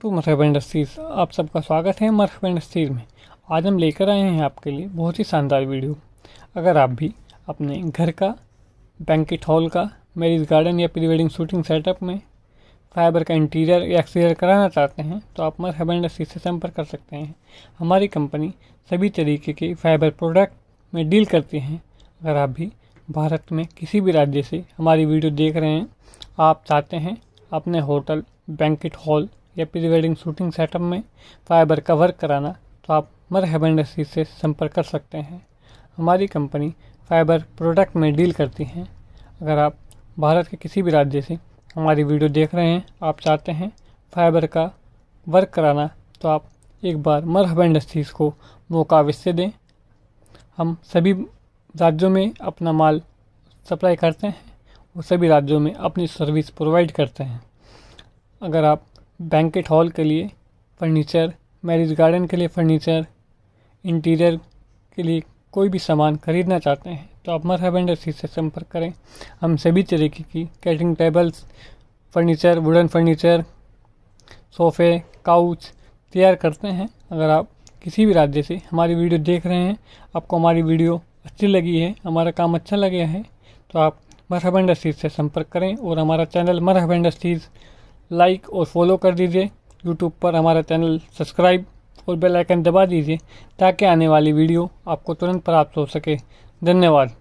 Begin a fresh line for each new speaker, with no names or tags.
तो मरहबा इंडस्ट्रीज़ आप सबका स्वागत है मरहबा इंडस्ट्रीज़ में आज हम लेकर आए हैं आपके लिए बहुत ही शानदार वीडियो अगर आप भी अपने घर का बैंकिट हॉल का मैरिज गार्डन या प्री वेडिंग शूटिंग सेटअप में फाइबर का इंटीरियर या एक्सटीरियर कराना चाहते हैं तो आप मरहबा इंडस्ट्रीज से संपर्क कर सकते हैं हमारी कंपनी सभी तरीके के फाइबर प्रोडक्ट में डील करती हैं अगर आप भी भारत में किसी भी राज्य से हमारी वीडियो देख रहे हैं आप चाहते हैं अपने होटल बैंकट हॉल या प्री वेडिंग शूटिंग सेटअप में फाइबर का वर्क कराना तो आप मरहब इंडस्ट्रीज से संपर्क कर सकते हैं हमारी कंपनी फाइबर प्रोडक्ट में डील करती हैं अगर आप भारत के किसी भी राज्य से हमारी वीडियो देख रहे हैं आप चाहते हैं फाइबर का वर्क कराना तो आप एक बार मरहब इंडस्ट्रीज़ को मौका अवश्य दें हम सभी राज्यों में अपना माल सप्लाई करते हैं और सभी राज्यों में अपनी सर्विस प्रोवाइड करते हैं अगर आप बैंकेट हॉल के लिए फर्नीचर मैरिज गार्डन के लिए फर्नीचर इंटीरियर के लिए कोई भी सामान खरीदना चाहते हैं तो आप मरहब इंडस्ट्री से संपर्क करें हम सभी तरीके की catering tables furniture wooden furniture सोफ़े काउच तैयार करते हैं अगर आप किसी भी राज्य से हमारी वीडियो देख रहे हैं आपको हमारी वीडियो अच्छी लगी है हमारा काम अच्छा लगे है तो आप मरहब इंडस्ट्रीज से संपर्क करें और हमारा चैनल मरहब इंडस्ट्रीज़ लाइक और फॉलो कर दीजिए यूट्यूब पर हमारा चैनल सब्सक्राइब और बेल आइकन दबा दीजिए ताकि आने वाली वीडियो आपको तुरंत प्राप्त हो सके धन्यवाद